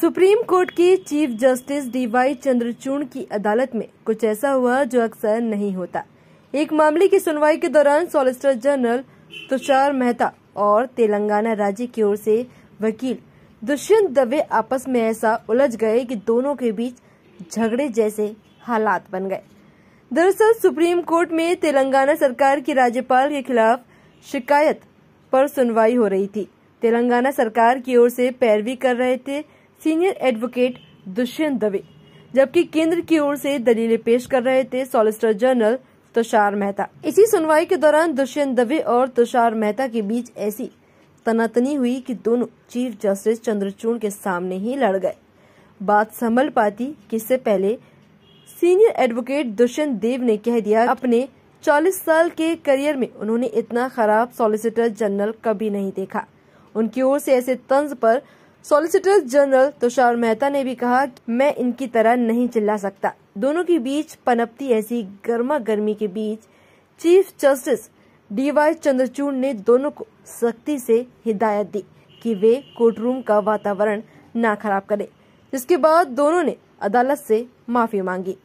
supreme Court के chief justice DY Chandrachud की अदालत में कुछ ऐसा हुआ जो अक्सर नहीं होता एक मामले की सुनवाई के दौरान सॉलिसिटर जनरल तुषार मेहता और तेलंगाना राज्य की ओर से वकील दुष्यंत दवे आपस में ऐसा उलझ गए कि दोनों के बीच झगड़े जैसे हालात बन गए दरअसल सुप्रीम कोर्ट में तेलंगाना सरकार की राज्यपाल के खिलाफ शिकायत पर सुनवाई हो रही थी तेलंगाना सरकार की ओर से पैरवी कर रहे थे सीनियर एडवोकेट दुष्यंत दवे जबकि केंद्र की ओर से दलीलें पेश कर रहे थे सॉलिसिटर जनरल तुषार मेहता इसी सुनवाई के दौरान दुष्यंत दवे और तुषार मेहता के बीच ऐसी तनातनी हुई कि दोनों चीफ जस्टिस चंद्रचूड़ के सामने ही लड़ गए बात संभल पाती कि इससे पहले सीनियर एडवोकेट दुष्यंत देव ने कह दिया अपने 40 साल के करियर में उन्होंने इतना खराब सॉलिसिटर जनरल कभी नहीं देखा उनकी ओर से ऐसे तंज पर सॉलिसिटर जनरल तुषार मेहता ने भी कहा मैं इनकी तरह नहीं चिल्ला सकता दोनों के बीच पनपती ऐसी गर्मा गर्मी के बीच चीफ जस्टिस डीवाई चंद्रचूड़ ने दोनों को सख्ती से हिदायत दी कि वे कोर्टरूम का वातावरण ना खराब करें जिसके बाद दोनों ने अदालत से माफी मांगी